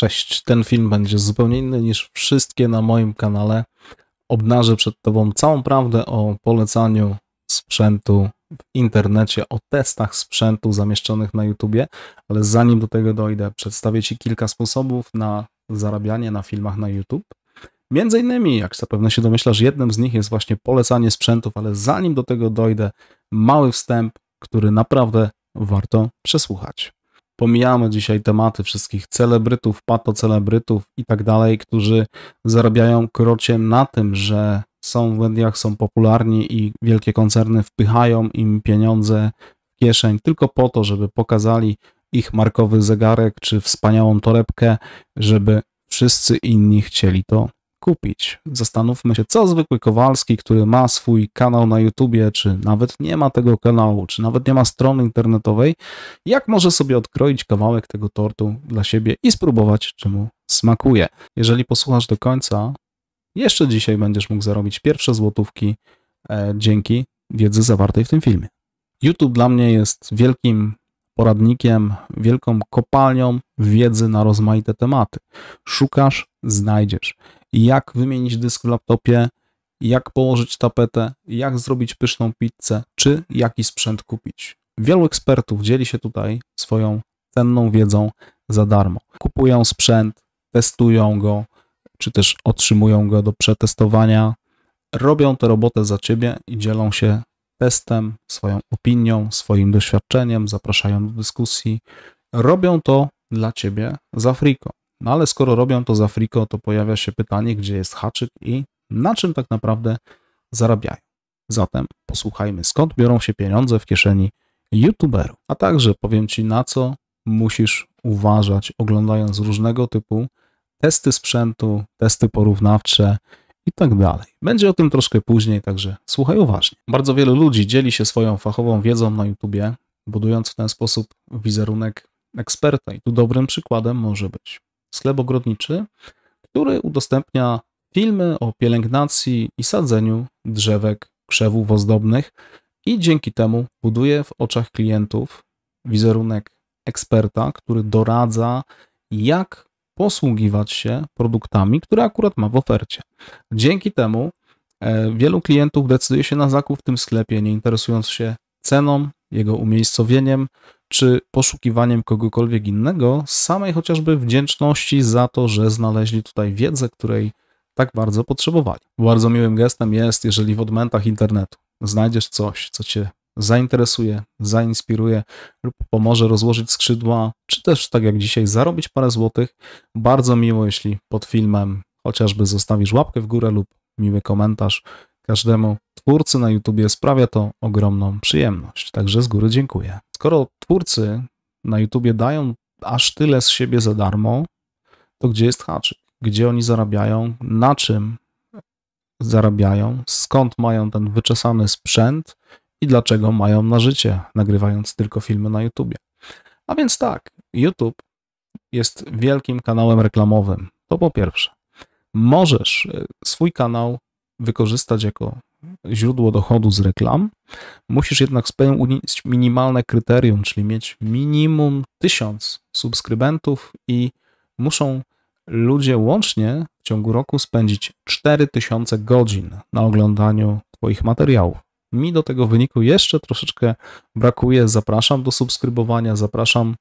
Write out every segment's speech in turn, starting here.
Cześć, ten film będzie zupełnie inny niż wszystkie na moim kanale. Obnażę przed Tobą całą prawdę o polecaniu sprzętu w internecie, o testach sprzętu zamieszczonych na YouTubie, ale zanim do tego dojdę, przedstawię Ci kilka sposobów na zarabianie na filmach na YouTube. Między innymi, jak zapewne się domyślasz, jednym z nich jest właśnie polecanie sprzętów, ale zanim do tego dojdę, mały wstęp, który naprawdę warto przesłuchać pomijamy dzisiaj tematy wszystkich celebrytów, patocelebrytów i tak dalej, którzy zarabiają krocie na tym, że są w mediach, są popularni i wielkie koncerny wpychają im pieniądze w kieszeń tylko po to, żeby pokazali ich markowy zegarek czy wspaniałą torebkę, żeby wszyscy inni chcieli to kupić. Zastanówmy się, co zwykły Kowalski, który ma swój kanał na YouTubie, czy nawet nie ma tego kanału, czy nawet nie ma strony internetowej, jak może sobie odkroić kawałek tego tortu dla siebie i spróbować, czy mu smakuje. Jeżeli posłuchasz do końca, jeszcze dzisiaj będziesz mógł zarobić pierwsze złotówki e, dzięki wiedzy zawartej w tym filmie. YouTube dla mnie jest wielkim poradnikiem, wielką kopalnią wiedzy na rozmaite tematy. Szukasz, znajdziesz. Jak wymienić dysk w laptopie, jak położyć tapetę, jak zrobić pyszną pizzę, czy jaki sprzęt kupić. Wielu ekspertów dzieli się tutaj swoją cenną wiedzą za darmo. Kupują sprzęt, testują go, czy też otrzymują go do przetestowania. Robią tę robotę za ciebie i dzielą się testem, swoją opinią, swoim doświadczeniem, zapraszają do dyskusji. Robią to dla ciebie za friko. No ale skoro robią to za friko, to pojawia się pytanie, gdzie jest haczyk i na czym tak naprawdę zarabiają. Zatem posłuchajmy, skąd biorą się pieniądze w kieszeni youtuberów. A także powiem ci, na co musisz uważać, oglądając różnego typu testy sprzętu, testy porównawcze, i tak dalej. Będzie o tym troszkę później, także słuchaj uważnie. Bardzo wielu ludzi dzieli się swoją fachową wiedzą na YouTubie, budując w ten sposób wizerunek eksperta i tu dobrym przykładem może być sklep ogrodniczy, który udostępnia filmy o pielęgnacji i sadzeniu drzewek, krzewów ozdobnych i dzięki temu buduje w oczach klientów wizerunek eksperta, który doradza, jak posługiwać się produktami, które akurat ma w ofercie. Dzięki temu e, wielu klientów decyduje się na zakup w tym sklepie, nie interesując się ceną, jego umiejscowieniem czy poszukiwaniem kogokolwiek innego, samej chociażby wdzięczności za to, że znaleźli tutaj wiedzę, której tak bardzo potrzebowali. Bardzo miłym gestem jest, jeżeli w odmętach internetu znajdziesz coś, co cię zainteresuje, zainspiruje lub pomoże rozłożyć skrzydła, czy też tak jak dzisiaj zarobić parę złotych. Bardzo miło, jeśli pod filmem chociażby zostawisz łapkę w górę lub miły komentarz. Każdemu twórcy na YouTubie sprawia to ogromną przyjemność, także z góry dziękuję. Skoro twórcy na YouTubie dają aż tyle z siebie za darmo, to gdzie jest haczyk? Gdzie oni zarabiają? Na czym zarabiają? Skąd mają ten wyczesany sprzęt? i dlaczego mają na życie, nagrywając tylko filmy na YouTube. A więc tak, YouTube jest wielkim kanałem reklamowym. To po pierwsze. Możesz e, swój kanał wykorzystać jako źródło dochodu z reklam. Musisz jednak spełnić minimalne kryterium, czyli mieć minimum 1000 subskrybentów i muszą ludzie łącznie w ciągu roku spędzić 4000 godzin na oglądaniu Twoich materiałów. Mi do tego wyniku jeszcze troszeczkę brakuje. Zapraszam do subskrybowania, zapraszam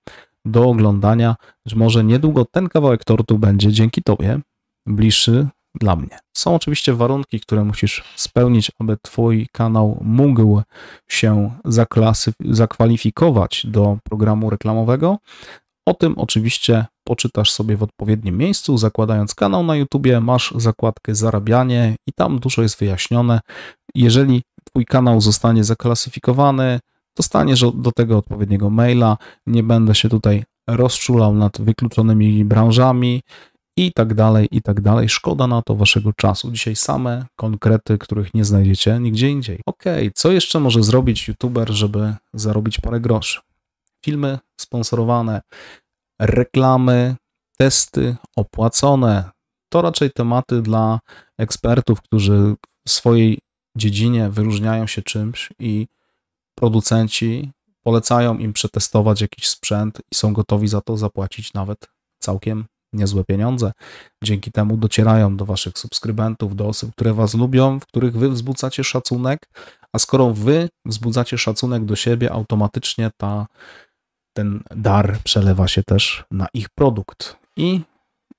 do oglądania. Być może niedługo ten kawałek tortu będzie dzięki Tobie bliższy dla mnie. Są oczywiście warunki, które musisz spełnić, aby Twój kanał mógł się zakwalifikować do programu reklamowego. O tym oczywiście poczytasz sobie w odpowiednim miejscu. Zakładając kanał na YouTube, masz zakładkę zarabianie i tam dużo jest wyjaśnione. Jeżeli Twój kanał zostanie zaklasyfikowany, dostaniesz do tego odpowiedniego maila. Nie będę się tutaj rozczulał nad wykluczonymi branżami i tak dalej, i tak dalej. Szkoda na to waszego czasu. Dzisiaj same konkrety, których nie znajdziecie nigdzie indziej. Ok, co jeszcze może zrobić youtuber, żeby zarobić parę groszy? Filmy sponsorowane, reklamy, testy opłacone. To raczej tematy dla ekspertów, którzy w swojej dziedzinie wyróżniają się czymś i producenci polecają im przetestować jakiś sprzęt i są gotowi za to zapłacić nawet całkiem niezłe pieniądze. Dzięki temu docierają do Waszych subskrybentów, do osób, które Was lubią, w których Wy wzbudzacie szacunek, a skoro Wy wzbudzacie szacunek do siebie, automatycznie ta ten dar przelewa się też na ich produkt. I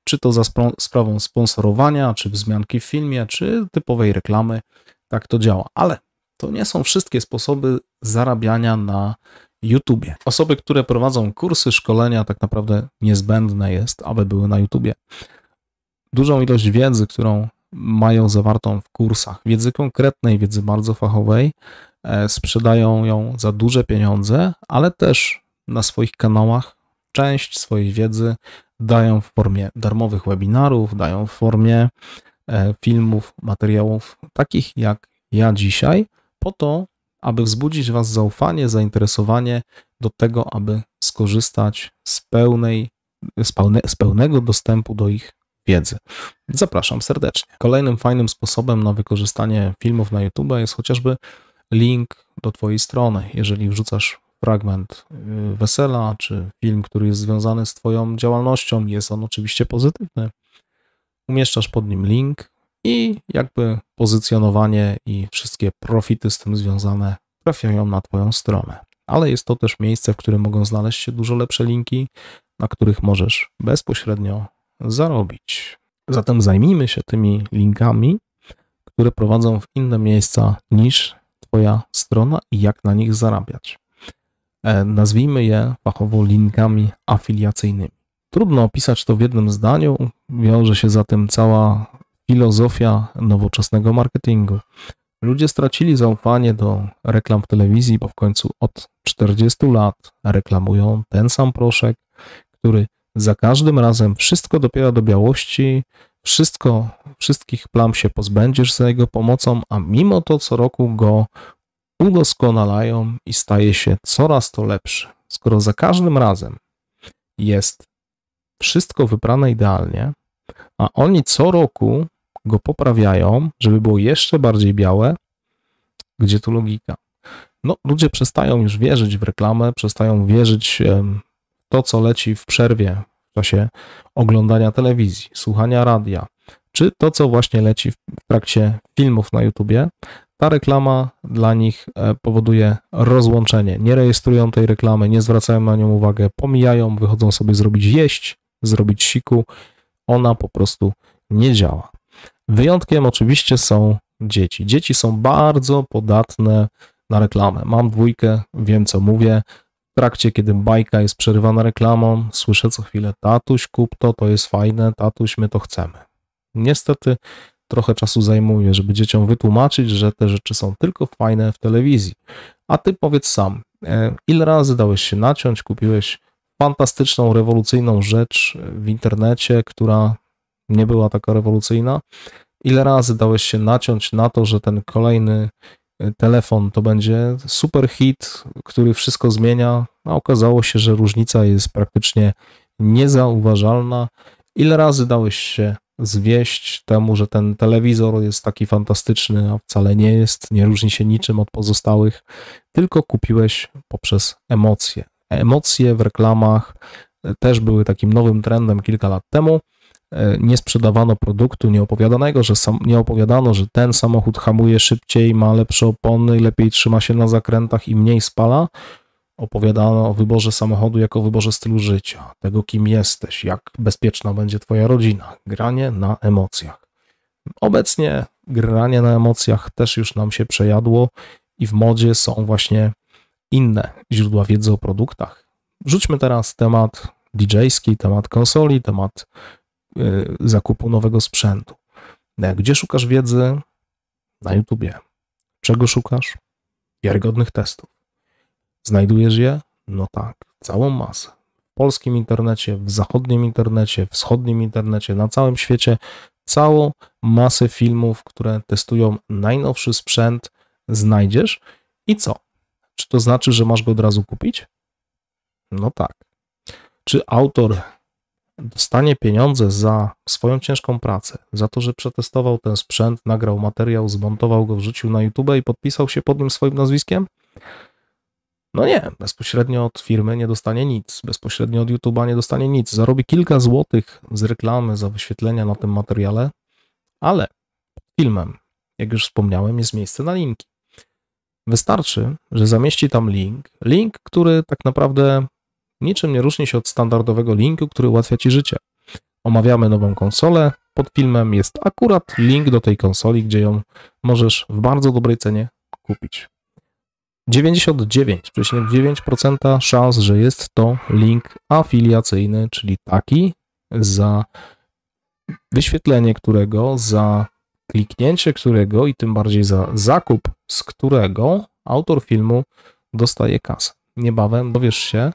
czy to za sprawą sponsorowania, czy wzmianki w filmie, czy typowej reklamy, tak to działa. Ale to nie są wszystkie sposoby zarabiania na YouTube. Osoby, które prowadzą kursy, szkolenia, tak naprawdę niezbędne jest, aby były na YouTube. Dużą ilość wiedzy, którą mają zawartą w kursach, wiedzy konkretnej, wiedzy bardzo fachowej, e, sprzedają ją za duże pieniądze, ale też na swoich kanałach. Część swojej wiedzy dają w formie darmowych webinarów, dają w formie e, filmów, materiałów, takich jak ja dzisiaj, po to, aby wzbudzić Was zaufanie, zainteresowanie do tego, aby skorzystać z, pełnej, z, pełne, z pełnego dostępu do ich wiedzy. Zapraszam serdecznie. Kolejnym fajnym sposobem na wykorzystanie filmów na YouTube jest chociażby link do Twojej strony. Jeżeli wrzucasz fragment y, wesela, czy film, który jest związany z Twoją działalnością, jest on oczywiście pozytywny. Umieszczasz pod nim link i jakby pozycjonowanie i wszystkie profity z tym związane trafiają na Twoją stronę. Ale jest to też miejsce, w którym mogą znaleźć się dużo lepsze linki, na których możesz bezpośrednio zarobić. Zatem zajmijmy się tymi linkami, które prowadzą w inne miejsca niż Twoja strona i jak na nich zarabiać. E, nazwijmy je fachowo linkami afiliacyjnymi. Trudno opisać to w jednym zdaniu, wiąże się zatem cała filozofia nowoczesnego marketingu. Ludzie stracili zaufanie do reklam w telewizji, bo w końcu od 40 lat reklamują ten sam proszek, który za każdym razem wszystko dopiera do białości, wszystko, wszystkich plam się pozbędziesz za jego pomocą, a mimo to co roku go udoskonalają i staje się coraz to lepszy. Skoro za każdym razem jest wszystko wybrane idealnie, a oni co roku go poprawiają, żeby było jeszcze bardziej białe, gdzie tu logika? No, ludzie przestają już wierzyć w reklamę, przestają wierzyć w to, co leci w przerwie w czasie oglądania telewizji, słuchania radia, czy to, co właśnie leci w trakcie filmów na YouTubie, ta reklama dla nich e, powoduje rozłączenie. Nie rejestrują tej reklamy, nie zwracają na nią uwagę, pomijają, wychodzą sobie zrobić jeść, zrobić siku. Ona po prostu nie działa. Wyjątkiem oczywiście są dzieci. Dzieci są bardzo podatne na reklamę. Mam dwójkę, wiem co mówię. W trakcie, kiedy bajka jest przerywana reklamą, słyszę co chwilę: Tatuś, kup to, to jest fajne, tatuś, my to chcemy. Niestety trochę czasu zajmuje, żeby dzieciom wytłumaczyć, że te rzeczy są tylko fajne w telewizji. A ty powiedz sam, e, ile razy dałeś się naciąć, kupiłeś fantastyczną, rewolucyjną rzecz w internecie, która nie była taka rewolucyjna? Ile razy dałeś się naciąć na to, że ten kolejny e, telefon to będzie super hit, który wszystko zmienia, a okazało się, że różnica jest praktycznie niezauważalna. Ile razy dałeś się zwieść temu, że ten telewizor jest taki fantastyczny, a wcale nie jest, nie różni się niczym od pozostałych, tylko kupiłeś poprzez emocje. Emocje w reklamach e, też były takim nowym trendem kilka lat temu. E, nie sprzedawano produktu, nie opowiadanego, że sam, nie opowiadano, że ten samochód hamuje szybciej, ma lepsze opony, lepiej trzyma się na zakrętach i mniej spala, Opowiadano o wyborze samochodu jako wyborze stylu życia, tego kim jesteś, jak bezpieczna będzie Twoja rodzina, granie na emocjach. Obecnie granie na emocjach też już nam się przejadło i w modzie są właśnie inne źródła wiedzy o produktach. Rzućmy teraz temat DJ-ski, temat konsoli, temat y, zakupu nowego sprzętu. Gdzie szukasz wiedzy? Na YouTubie. Czego szukasz? Wiarygodnych testów. Znajdujesz je? No tak, całą masę. W polskim internecie, w zachodnim internecie, wschodnim internecie, na całym świecie całą masę filmów, które testują najnowszy sprzęt, znajdziesz. I co? Czy to znaczy, że masz go od razu kupić? No tak. Czy autor dostanie pieniądze za swoją ciężką pracę, za to, że przetestował ten sprzęt, nagrał materiał, zmontował go, wrzucił na YouTube i podpisał się pod nim swoim nazwiskiem? No nie, bezpośrednio od firmy nie dostanie nic, bezpośrednio od YouTube'a nie dostanie nic. Zarobi kilka złotych z reklamy za wyświetlenia na tym materiale, ale pod filmem, jak już wspomniałem, jest miejsce na linki. Wystarczy, że zamieści tam link, link, który tak naprawdę niczym nie różni się od standardowego linku, który ułatwia Ci życie. Omawiamy nową konsolę, pod filmem jest akurat link do tej konsoli, gdzie ją możesz w bardzo dobrej cenie kupić. 99,9% szans, że jest to link afiliacyjny, czyli taki, za wyświetlenie którego, za kliknięcie którego i tym bardziej za zakup, z którego autor filmu dostaje kasę. Niebawem dowiesz się,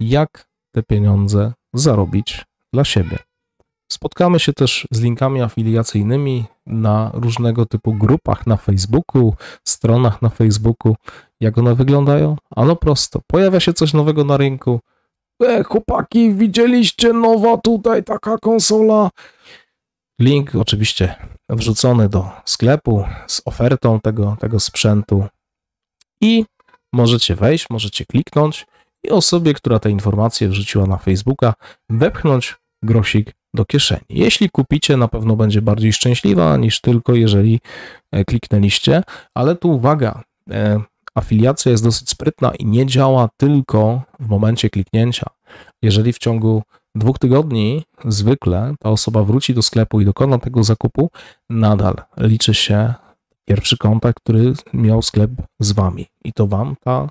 jak te pieniądze zarobić dla siebie. Spotkamy się też z linkami afiliacyjnymi na różnego typu grupach na Facebooku, stronach na Facebooku, jak one wyglądają? Ano prosto. Pojawia się coś nowego na rynku. E, chłopaki, widzieliście nowa tutaj taka konsola? Link oczywiście wrzucony do sklepu z ofertą tego, tego sprzętu i możecie wejść, możecie kliknąć i osobie, która te informacje wrzuciła na Facebooka, wepchnąć grosik do kieszeni. Jeśli kupicie, na pewno będzie bardziej szczęśliwa niż tylko jeżeli e, kliknęliście, ale tu uwaga, e, Afiliacja jest dosyć sprytna i nie działa tylko w momencie kliknięcia. Jeżeli w ciągu dwóch tygodni zwykle ta osoba wróci do sklepu i dokona tego zakupu, nadal liczy się pierwszy kontakt, który miał sklep z Wami i to Wam ta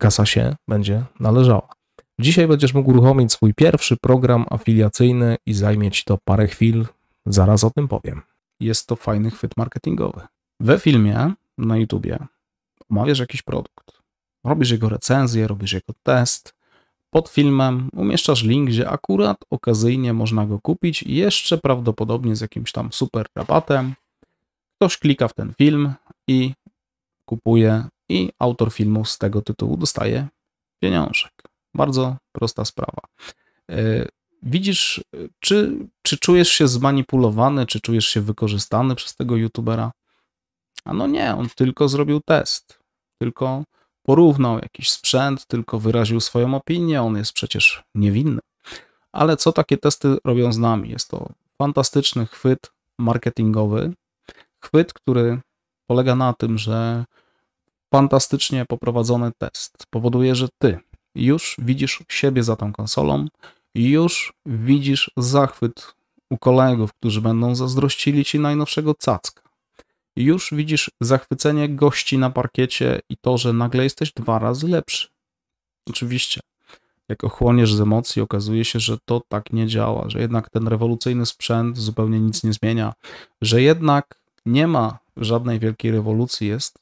kasa się będzie należała. Dzisiaj będziesz mógł uruchomić swój pierwszy program afiliacyjny i zajmie Ci to parę chwil, zaraz o tym powiem. Jest to fajny chwyt marketingowy. We filmie na YouTubie omawiasz jakiś produkt, robisz jego recenzję, robisz jego test, pod filmem umieszczasz link, gdzie akurat okazyjnie można go kupić, jeszcze prawdopodobnie z jakimś tam super rabatem. Ktoś klika w ten film i kupuje, i autor filmu z tego tytułu dostaje pieniążek. Bardzo prosta sprawa. E, widzisz, czy, czy czujesz się zmanipulowany, czy czujesz się wykorzystany przez tego youtubera? A no nie, on tylko zrobił test tylko porównał jakiś sprzęt, tylko wyraził swoją opinię, on jest przecież niewinny. Ale co takie testy robią z nami? Jest to fantastyczny chwyt marketingowy, chwyt, który polega na tym, że fantastycznie poprowadzony test powoduje, że ty już widzisz siebie za tą konsolą, już widzisz zachwyt u kolegów, którzy będą zazdrościli ci najnowszego cacka już widzisz zachwycenie gości na parkiecie i to, że nagle jesteś dwa razy lepszy. Oczywiście, jak ochłoniesz z emocji, okazuje się, że to tak nie działa, że jednak ten rewolucyjny sprzęt zupełnie nic nie zmienia, że jednak nie ma żadnej wielkiej rewolucji, jest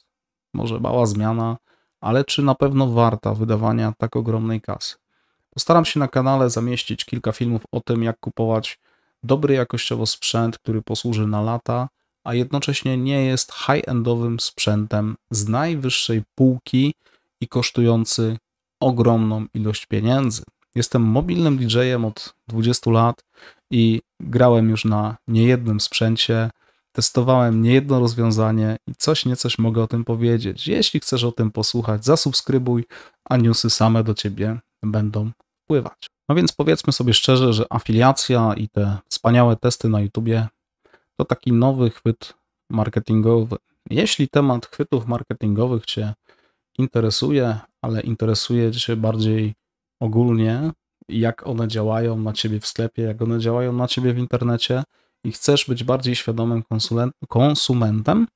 może mała zmiana, ale czy na pewno warta wydawania tak ogromnej kasy? Postaram się na kanale zamieścić kilka filmów o tym, jak kupować dobry jakościowo sprzęt, który posłuży na lata a jednocześnie nie jest high-endowym sprzętem z najwyższej półki i kosztujący ogromną ilość pieniędzy. Jestem mobilnym DJ-em od 20 lat i grałem już na niejednym sprzęcie, testowałem niejedno rozwiązanie i coś niecoś mogę o tym powiedzieć. Jeśli chcesz o tym posłuchać, zasubskrybuj, a newsy same do ciebie będą pływać. No więc powiedzmy sobie szczerze, że afiliacja i te wspaniałe testy na YouTubie to taki nowy chwyt marketingowy. Jeśli temat chwytów marketingowych Cię interesuje, ale interesuje Cię bardziej ogólnie, jak one działają na Ciebie w sklepie, jak one działają na Ciebie w internecie i chcesz być bardziej świadomym konsumentem,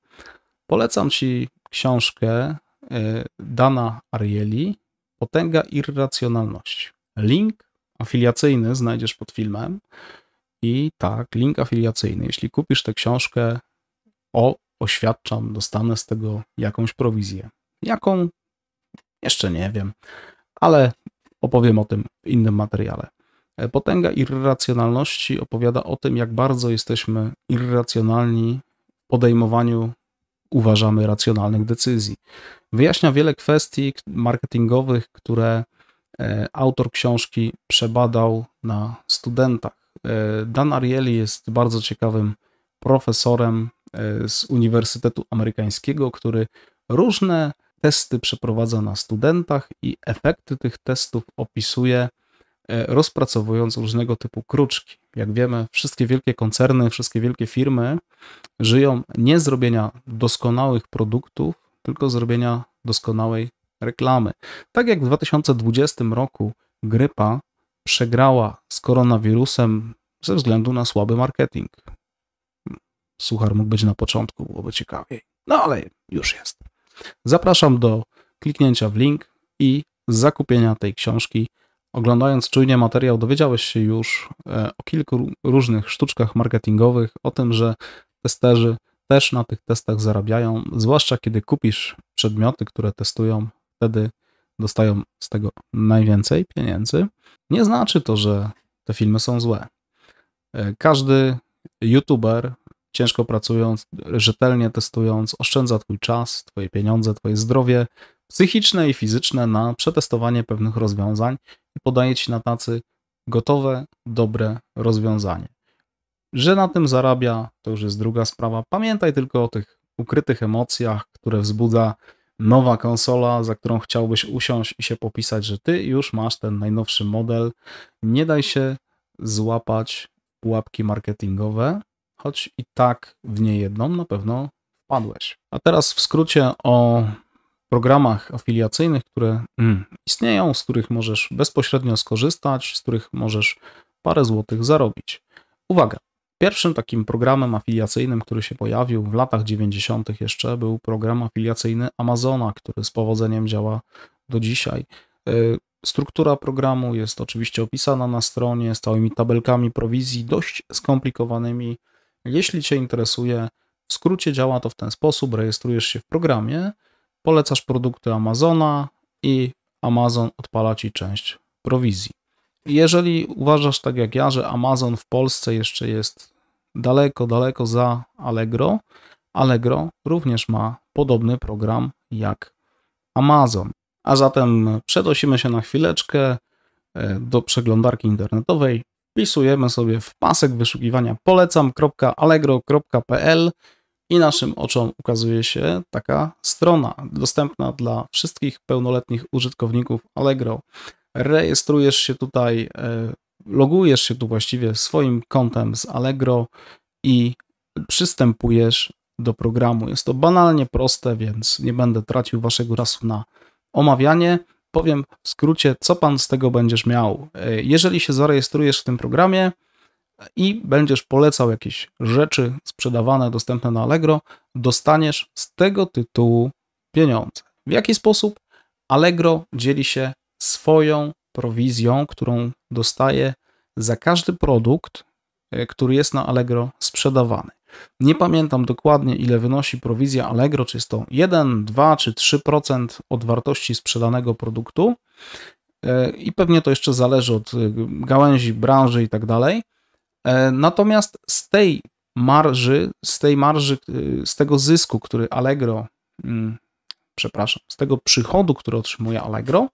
polecam Ci książkę e, Dana Arieli Potęga irracjonalności. Link afiliacyjny znajdziesz pod filmem. I tak, link afiliacyjny. Jeśli kupisz tę książkę, o, oświadczam, dostanę z tego jakąś prowizję. Jaką? Jeszcze nie wiem, ale opowiem o tym w innym materiale. E, potęga irracjonalności opowiada o tym, jak bardzo jesteśmy irracjonalni w podejmowaniu, uważamy, racjonalnych decyzji. Wyjaśnia wiele kwestii marketingowych, które e, autor książki przebadał na studentach. E, Dan Ariely jest bardzo ciekawym profesorem e, z Uniwersytetu Amerykańskiego, który różne testy przeprowadza na studentach i efekty tych testów opisuje, e, rozpracowując różnego typu kruczki. Jak wiemy, wszystkie wielkie koncerny, wszystkie wielkie firmy żyją nie zrobienia doskonałych produktów, tylko zrobienia doskonałej reklamy. Tak jak w 2020 roku grypa przegrała z koronawirusem ze względu na słaby marketing. Suchar mógł być na początku, byłoby ciekawiej. No ale już jest. Zapraszam do kliknięcia w link i zakupienia tej książki. Oglądając czujnie materiał, dowiedziałeś się już e, o kilku różnych sztuczkach marketingowych, o tym, że testerzy też na tych testach zarabiają, zwłaszcza kiedy kupisz przedmioty, które testują, wtedy dostają z tego najwięcej pieniędzy, nie znaczy to, że te filmy są złe. E, każdy youtuber, ciężko pracując, rzetelnie testując, oszczędza Twój czas, Twoje pieniądze, Twoje zdrowie psychiczne i fizyczne na przetestowanie pewnych rozwiązań i podaje Ci na tacy gotowe, dobre rozwiązanie. Że na tym zarabia, to już jest druga sprawa. Pamiętaj tylko o tych ukrytych emocjach, które wzbudza nowa konsola, za którą chciałbyś usiąść i się popisać, że ty już masz ten najnowszy model. Nie daj się złapać pułapki marketingowe, choć i tak w niejedną na pewno wpadłeś. A teraz w skrócie o programach afiliacyjnych, które mm, istnieją, z których możesz bezpośrednio skorzystać, z których możesz parę złotych zarobić. Uwaga, Pierwszym takim programem afiliacyjnym, który się pojawił w latach 90. jeszcze, był program afiliacyjny Amazona, który z powodzeniem działa do dzisiaj. Y, struktura programu jest oczywiście opisana na stronie z całymi tabelkami prowizji, dość skomplikowanymi. Jeśli Cię interesuje, w skrócie działa to w ten sposób: rejestrujesz się w programie, polecasz produkty Amazona i Amazon odpala Ci część prowizji jeżeli uważasz tak jak ja, że Amazon w Polsce jeszcze jest daleko, daleko za Allegro, Allegro również ma podobny program jak Amazon. A zatem przenosimy się na chwileczkę e, do przeglądarki internetowej. Wpisujemy sobie w pasek wyszukiwania polecam.allegro.pl i naszym oczom ukazuje się taka strona dostępna dla wszystkich pełnoletnich użytkowników Allegro rejestrujesz się tutaj, e, logujesz się tu właściwie swoim kontem z Allegro i przystępujesz do programu. Jest to banalnie proste, więc nie będę tracił waszego czasu na omawianie. Powiem w skrócie, co pan z tego będziesz miał. E, jeżeli się zarejestrujesz w tym programie i będziesz polecał jakieś rzeczy sprzedawane, dostępne na Allegro, dostaniesz z tego tytułu pieniądze. W jaki sposób? Allegro dzieli się swoją prowizją, którą dostaje za każdy produkt, e, który jest na Allegro sprzedawany. Nie mhm. pamiętam dokładnie, ile wynosi prowizja Allegro, czy jest to 1, 2 czy 3% od wartości sprzedanego produktu. E, I pewnie to jeszcze zależy od e, gałęzi, branży i tak dalej. Natomiast z tej marży, z tej marży, z tego zysku, który Allegro, mm, przepraszam, z tego przychodu, który otrzymuje Allegro,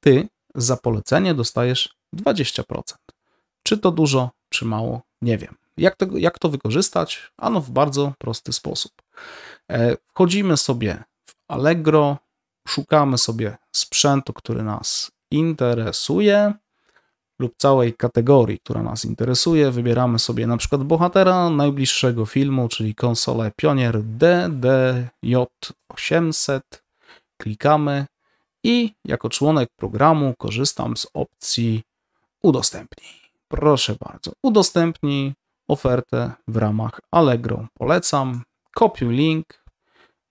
ty za polecenie dostajesz 20%. Czy to dużo, czy mało, nie wiem. Jak, jak to wykorzystać? Ano w bardzo prosty sposób. E, wchodzimy sobie w Allegro, szukamy sobie sprzętu, który nas interesuje lub całej kategorii, która nas interesuje. Wybieramy sobie na przykład bohatera najbliższego filmu, czyli konsolę Pionier DDJ800. Klikamy, i jako członek programu korzystam z opcji udostępnij. Proszę bardzo, udostępnij ofertę w ramach Allegro. Polecam, kopiuj link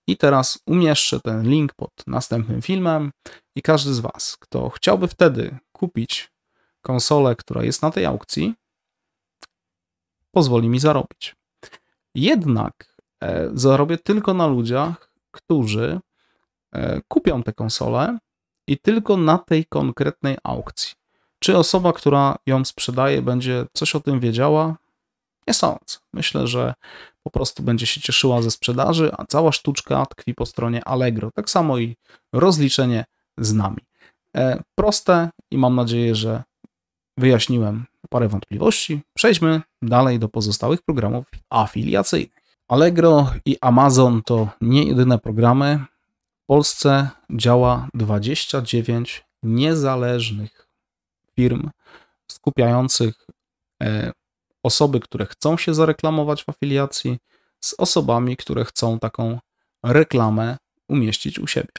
i teraz umieszczę ten link pod następnym filmem i każdy z Was, kto chciałby wtedy kupić konsolę, która jest na tej aukcji, pozwoli mi zarobić. Jednak e, zarobię tylko na ludziach, którzy E, kupią tę konsolę i tylko na tej konkretnej aukcji. Czy osoba, która ją sprzedaje, będzie coś o tym wiedziała? Nie sądzę. Myślę, że po prostu będzie się cieszyła ze sprzedaży, a cała sztuczka tkwi po stronie Allegro. Tak samo i rozliczenie z nami. E, proste i mam nadzieję, że wyjaśniłem parę wątpliwości. Przejdźmy dalej do pozostałych programów afiliacyjnych. Allegro i Amazon to nie jedyne programy, Polsce działa 29 niezależnych firm skupiających e, osoby, które chcą się zareklamować w afiliacji, z osobami, które chcą taką reklamę umieścić u siebie.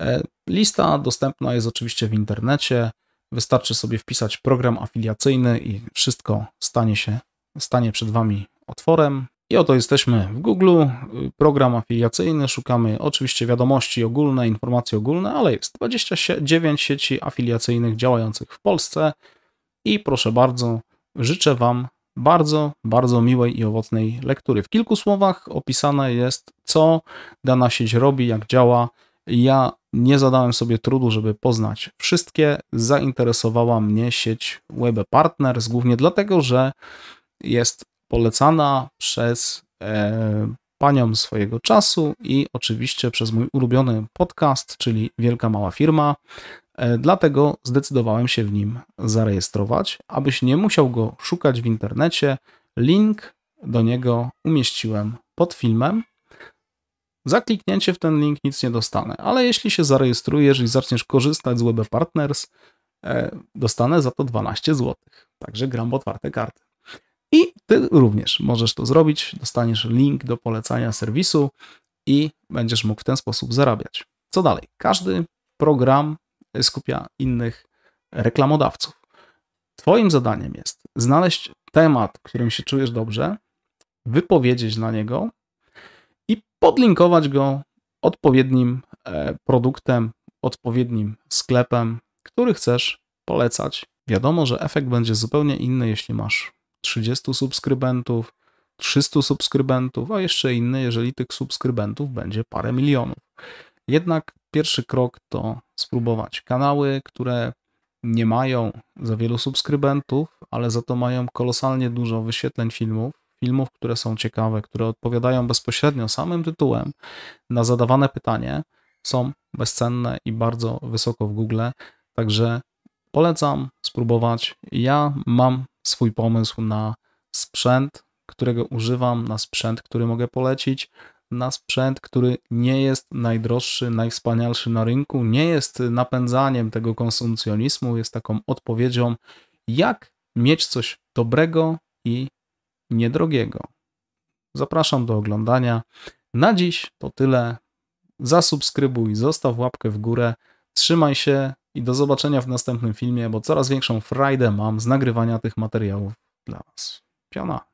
E, lista dostępna jest oczywiście w internecie. Wystarczy sobie wpisać program afiliacyjny i wszystko stanie się stanie przed Wami otworem. I oto jesteśmy w Google, program afiliacyjny, szukamy oczywiście wiadomości ogólne, informacje ogólne, ale jest 29 sieci afiliacyjnych działających w Polsce i proszę bardzo, życzę Wam bardzo, bardzo miłej i owocnej lektury. W kilku słowach opisane jest, co dana sieć robi, jak działa. Ja nie zadałem sobie trudu, żeby poznać wszystkie. Zainteresowała mnie sieć Web Partners, głównie dlatego, że jest polecana przez e, panią swojego czasu i oczywiście przez mój ulubiony podcast, czyli Wielka Mała Firma. E, dlatego zdecydowałem się w nim zarejestrować, abyś nie musiał go szukać w internecie. Link do niego umieściłem pod filmem. Za kliknięcie w ten link nic nie dostanę, ale jeśli się zarejestrujesz i zaczniesz korzystać z Web Partners, e, dostanę za to 12 zł. Także gram w otwarte karty. Ty również możesz to zrobić, dostaniesz link do polecania serwisu i będziesz mógł w ten sposób zarabiać. Co dalej? Każdy program skupia innych reklamodawców. Twoim zadaniem jest znaleźć temat, którym się czujesz dobrze, wypowiedzieć na niego i podlinkować go odpowiednim e, produktem, odpowiednim sklepem, który chcesz polecać. Wiadomo, że efekt będzie zupełnie inny, jeśli masz 30 subskrybentów, 300 subskrybentów, a jeszcze inny, jeżeli tych subskrybentów będzie parę milionów. Jednak pierwszy krok to spróbować. Kanały, które nie mają za wielu subskrybentów, ale za to mają kolosalnie dużo wyświetleń filmów, filmów, które są ciekawe, które odpowiadają bezpośrednio samym tytułem na zadawane pytanie, są bezcenne i bardzo wysoko w Google. Także polecam spróbować. Ja mam swój pomysł na sprzęt, którego używam, na sprzęt, który mogę polecić, na sprzęt, który nie jest najdroższy, najwspanialszy na rynku, nie jest napędzaniem tego konsumpcjonizmu, jest taką odpowiedzią, jak mieć coś dobrego i niedrogiego. Zapraszam do oglądania. Na dziś to tyle. Zasubskrybuj, zostaw łapkę w górę. Trzymaj się, i do zobaczenia w następnym filmie, bo coraz większą frajdę mam z nagrywania tych materiałów dla Was. Piona.